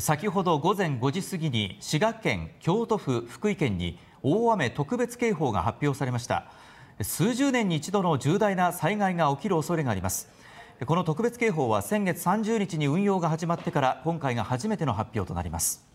先ほど午前5時過ぎに滋賀県、京都府、福井県に大雨特別警報が発表されました数十年に一度の重大な災害が起きる恐れがありますこの特別警報は先月30日に運用が始まってから今回が初めての発表となります